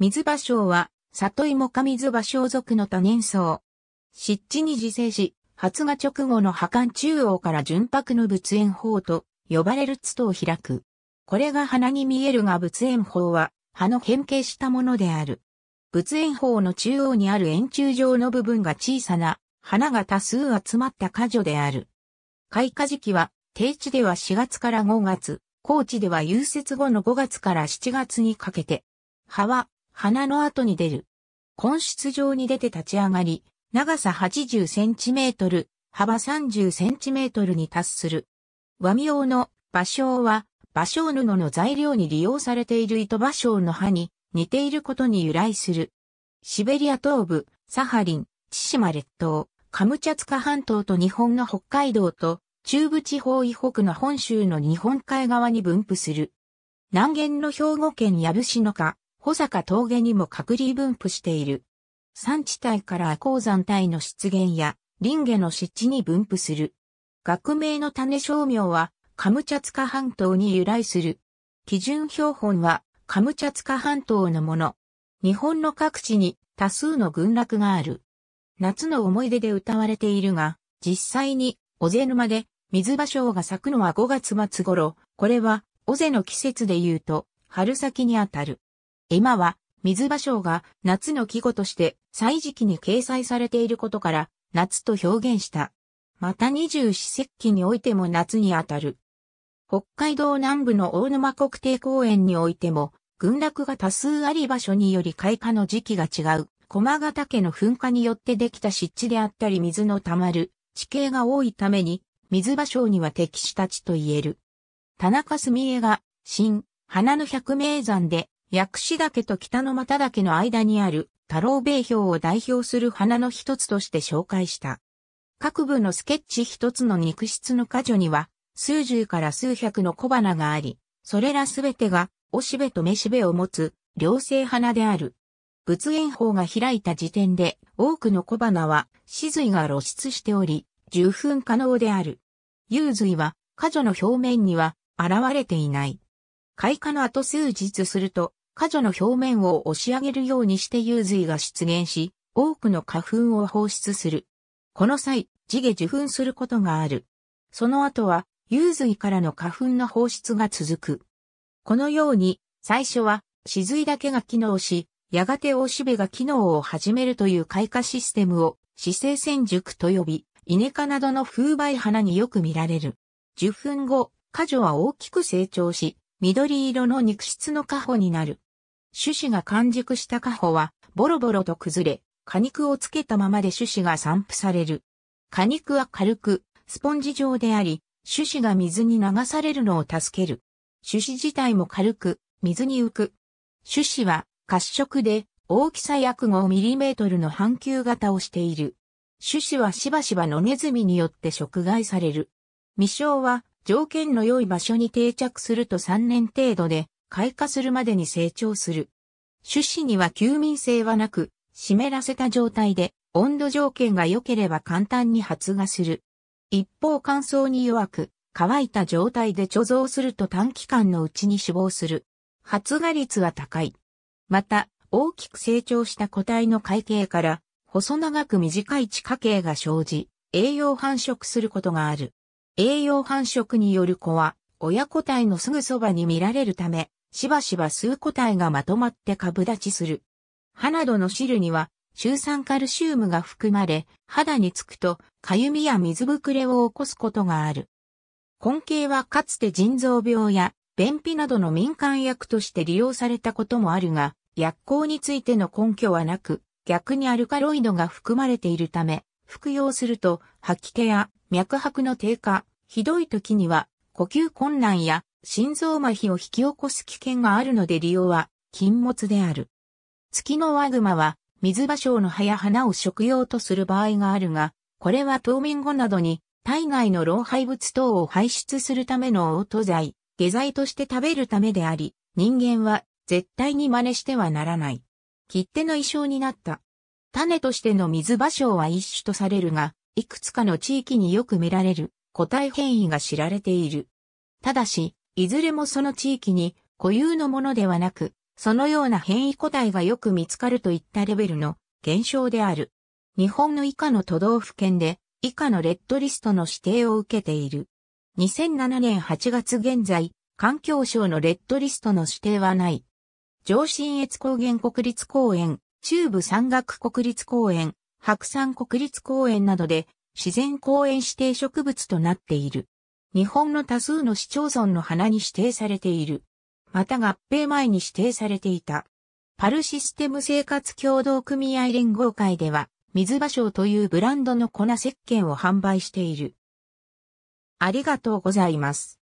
水芭蕉は、里芋か水芭蕉属の多年草。湿地に自生し、発芽直後の破管中央から純白の仏炎法と呼ばれる筒を開く。これが花に見えるが仏炎法は、葉の変形したものである。仏炎法の中央にある円柱状の部分が小さな、花が多数集まった果樹である。開花時期は、低地では4月から5月、高地では融雪後の5月から7月にかけて。葉は鼻の後に出る。根室状に出て立ち上がり、長さ80センチメートル、幅30センチメートルに達する。和美用の芭蕉は、芭蕉布の材料に利用されている糸芭蕉の葉に似ていることに由来する。シベリア東部、サハリン、千島列島、カムチャツカ半島と日本の北海道と中部地方以北の本州の日本海側に分布する。南限の兵庫県矢部市の下、穂坂峠にも隔離分布している。山地帯から鉱山帯の湿原や林家の湿地に分布する。学名の種商名はカムチャツカ半島に由来する。基準標本はカムチャツカ半島のもの。日本の各地に多数の群落がある。夏の思い出で歌われているが、実際に尾瀬沼で水芭蕉が咲くのは5月末頃、これは尾瀬の季節で言うと春先にあたる。今は、水芭蕉が夏の季語として祭時期に掲載されていることから夏と表現した。また二十四節気においても夏にあたる。北海道南部の大沼国定公園においても、群落が多数あり場所により開花の時期が違う、駒形家の噴火によってできた湿地であったり水の溜まる地形が多いために、水芭蕉には適した地と言える。田中澄江が、新、花の百名山で薬師岳と北の又岳の間にある太郎米標を代表する花の一つとして紹介した。各部のスケッチ一つの肉質の果女には、数十から数百の小花があり、それらすべてが、おしべとめしべを持つ、両性花である。仏炎法が開いた時点で、多くの小花は、死髄が露出しており、受粉可能である。有髄は、果女の表面には、現れていない。開花の後数日すると、果樹の表面を押し上げるようにして融髄が出現し、多くの花粉を放出する。この際、地下受粉することがある。その後は、融髄からの花粉の放出が続く。このように、最初は、死髄だけが機能し、やがておしべが機能を始めるという開花システムを、死生戦熟と呼び、イネ科などの風媒花によく見られる。受粉後、果樹は大きく成長し、緑色の肉質の花穂になる。種子が完熟したカホは、ボロボロと崩れ、果肉をつけたままで種子が散布される。果肉は軽く、スポンジ状であり、種子が水に流されるのを助ける。種子自体も軽く、水に浮く。種子は、褐色で、大きさ約5トルの半球型をしている。種子はしばしば野ネズミによって食害される。未生は条件の良い場所に定着すると3年程度で開花するまでに成長する。種子には休眠性はなく、湿らせた状態で温度条件が良ければ簡単に発芽する。一方乾燥に弱く、乾いた状態で貯蔵すると短期間のうちに死亡する。発芽率は高い。また、大きく成長した個体の会計から、細長く短い地下茎が生じ、栄養繁殖することがある。栄養繁殖による子は、親個体のすぐそばに見られるため、しばしば数個体がまとまって株立ちする。歯などの汁には、中酸カルシウムが含まれ、肌につくと、かゆみや水ぶくれを起こすことがある。根茎はかつて腎臓病や、便秘などの民間薬として利用されたこともあるが、薬効についての根拠はなく、逆にアルカロイドが含まれているため、服用すると、吐き気や脈拍の低下、ひどい時には呼吸困難や心臓麻痺を引き起こす危険があるので利用は禁物である。月のワグマは水芭蕉の葉や花を食用とする場合があるが、これは冬眠後などに体外の老廃物等を排出するための応答剤、下剤として食べるためであり、人間は絶対に真似してはならない。切手の衣装になった。種としての水芭蕉は一種とされるが、いくつかの地域によく見られる個体変異が知られている。ただし、いずれもその地域に固有のものではなく、そのような変異個体がよく見つかるといったレベルの現象である。日本の以下の都道府県で以下のレッドリストの指定を受けている。2007年8月現在、環境省のレッドリストの指定はない。上信越高原国立公園、中部山岳国立公園、白山国立公園などで自然公園指定植物となっている。日本の多数の市町村の花に指定されている。また合併前に指定されていた。パルシステム生活協同組合連合会では、水場蕉というブランドの粉石鹸を販売している。ありがとうございます。